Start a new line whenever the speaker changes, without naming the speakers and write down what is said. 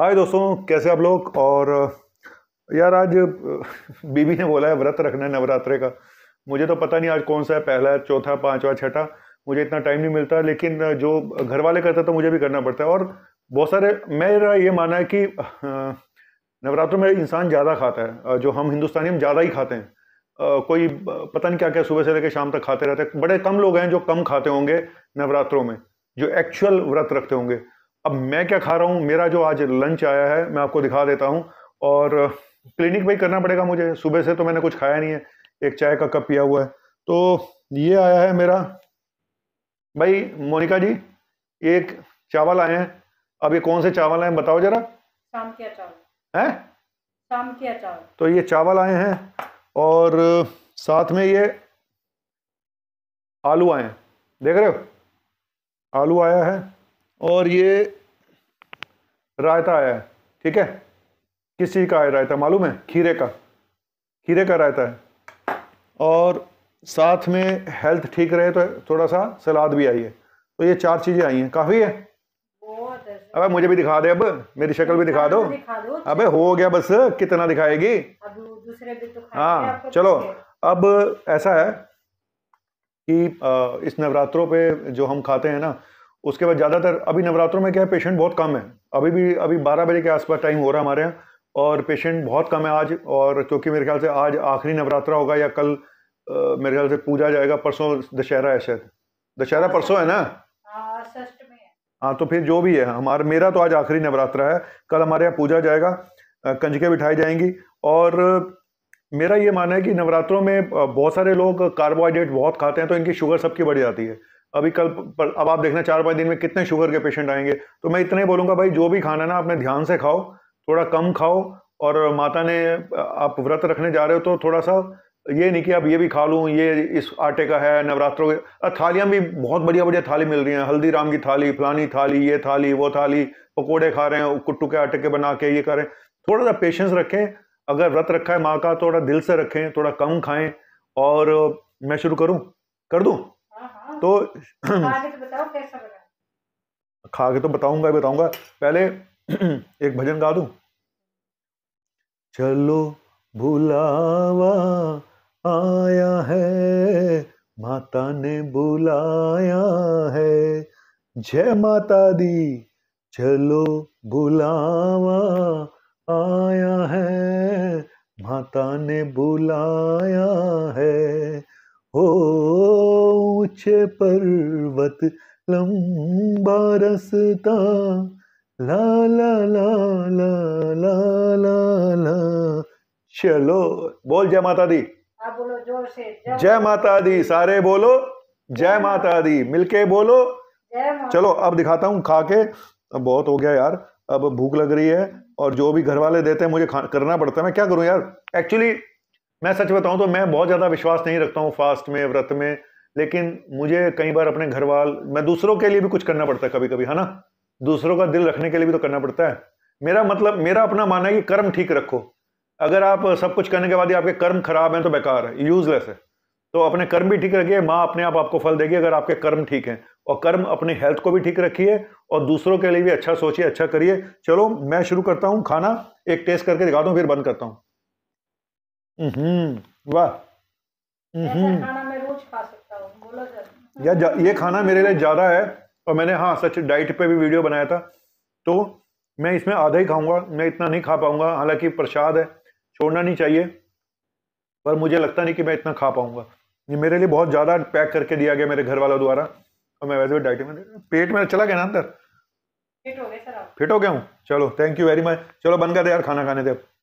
हाय दोस्तों कैसे आप लोग और यार आज बीबी ने बोला है व्रत रखना है नवरात्रे का मुझे तो पता नहीं आज कौन सा है पहला चौथा पांचवा छठा मुझे इतना टाइम नहीं मिलता लेकिन जो घर वाले करते तो मुझे भी करना पड़ता है और बहुत सारे मेरा ये मानना है कि नवरात्रों में इंसान ज़्यादा खाता है जो हम हिंदुस्तानी हम ज़्यादा ही खाते हैं कोई पता नहीं क्या क्या सुबह से लेकर शाम तक खाते रहते हैं बड़े कम लोग हैं जो कम खाते होंगे नवरात्रों में जो एक्चुअल व्रत रखते होंगे अब मैं क्या खा रहा हूँ मेरा जो आज लंच आया है मैं आपको दिखा देता हूँ और क्लिनिक भी करना पड़ेगा मुझे सुबह से तो मैंने कुछ खाया नहीं है एक चाय का कप पिया हुआ है तो ये आया है मेरा भाई मोनिका जी एक चावल आए हैं अब ये कौन से चावल आए हैं बताओ जरा शाम के चावल हैं शाम के चावल तो ये चावल आए हैं और साथ में ये आलू आए हैं देख रहे हो आलू आया है और ये रायता आया है ठीक है किसी का है रायता मालूम है खीरे का खीरे का रायता है और साथ में हेल्थ ठीक रहे तो थोड़ा सा सलाद भी आई है तो ये चार चीज़ें आई हैं काफ़ी है अब मुझे भी दिखा दे अब मेरी शक्ल भी दिखा दो अबे हो गया बस कितना दिखाएगी तो हाँ चलो अब ऐसा है कि इस नवरात्रों पे जो हम खाते हैं ना उसके बाद ज़्यादातर अभी नवरात्रों में क्या है पेशेंट बहुत कम है अभी भी अभी बारह बजे के आसपास टाइम हो रहा है हमारे यहाँ और पेशेंट बहुत कम है आज और क्योंकि मेरे ख्याल से आज आखिरी नवरात्रा होगा या कल आ, मेरे ख्याल से पूजा जाएगा परसों दशहरा है शायद दशहरा हाँ, परसों है ना हाँ, हाँ तो फिर जो भी है हमारा मेरा तो आज आखिरी नवरात्रा है कल हमारे यहाँ पूजा जाएगा कंजके बिठाई जाएंगी और मेरा ये मानना है कि नवरात्रों में बहुत सारे लोग कार्बोहाइड्रेट बहुत खाते हैं तो इनकी शुगर सबकी बढ़ जाती है अभी कल पर अब आप देखना चार पाँच दिन में कितने शुगर के पेशेंट आएंगे तो मैं इतना ही बोलूँगा भाई जो भी खाना ना अपने ध्यान से खाओ थोड़ा कम खाओ और माता ने आप व्रत रखने जा रहे हो तो थोड़ा सा ये नहीं कि आप ये भी खा लूँ ये इस आटे का है नवरात्रों के थालियाँ भी बहुत बढ़िया बढ़िया थाली मिल रही हैं हल्दीराम की थाली फलानी थाली ये थाली वो थाली पकोड़े खा रहे हैं कुट्टू के आटे के बना के ये करें रहे हैं थोड़ा सा पेशेंस रखें अगर व्रत रखा है माँ का थोड़ा दिल से रखें थोड़ा कम खाएं और मैं शुरू करूँ कर दूँ तो खा के तो, तो बताऊंगा ही बताऊंगा पहले एक भजन गा दू चलो भुलावा आया है माता ने बुलाया है जय माता दी चलो बुलावा आया है माता ने बुलाया है हो पूछे पर्वत लंबा रसता ला ला ला ला ला ला ला चलो बोल जय माता दी हाँ, बोलो जोर से जय माता दी सारे बोलो जय माता दी मिलके बोलो चलो अब दिखाता हूँ खा के अब बहुत हो गया यार अब भूख लग रही है और जो भी घर वाले देते हैं मुझे करना पड़ता है मैं क्या करूँ यार एक्चुअली मैं सच बताऊँ तो मैं बहुत ज़्यादा विश्वास नहीं रखता हूँ फास्ट में व्रत में लेकिन मुझे कई बार अपने घर वाल मैं दूसरों के लिए भी कुछ करना पड़ता है कभी कभी है ना दूसरों का दिल रखने के लिए भी तो करना पड़ता है मेरा मतलब मेरा अपना मानना है कि कर्म ठीक रखो अगर आप सब कुछ करने के बाद ही आपके कर्म खराब हैं तो बेकार है यूजलेस है तो अपने कर्म भी ठीक रखिए माँ अपने आप आपको फल देगी अगर आपके कर्म ठीक हैं और कर्म अपनी हेल्थ को भी ठीक रखिए और दूसरों के लिए भी अच्छा सोचिए अच्छा करिए चलो मैं शुरू करता हूँ खाना एक टेस्ट करके दिखाता हूँ फिर बंद करता हूँ वाह या ये खाना मेरे लिए ज़्यादा है और मैंने हाँ सच डाइट पे भी वीडियो बनाया था तो मैं इसमें आधा ही खाऊंगा मैं इतना नहीं खा पाऊंगा हालांकि प्रसाद है छोड़ना नहीं चाहिए पर मुझे लगता नहीं कि मैं इतना खा पाऊंगा ये मेरे लिए बहुत ज़्यादा पैक करके दिया गया मेरे घर वालों द्वारा और मैं वैसे भी डाइट में पेट में चला गया ना अंदर फिट हो गया फिट हो गया हूँ चलो थैंक यू वेरी मच चलो बन गया यार खाना खाने दे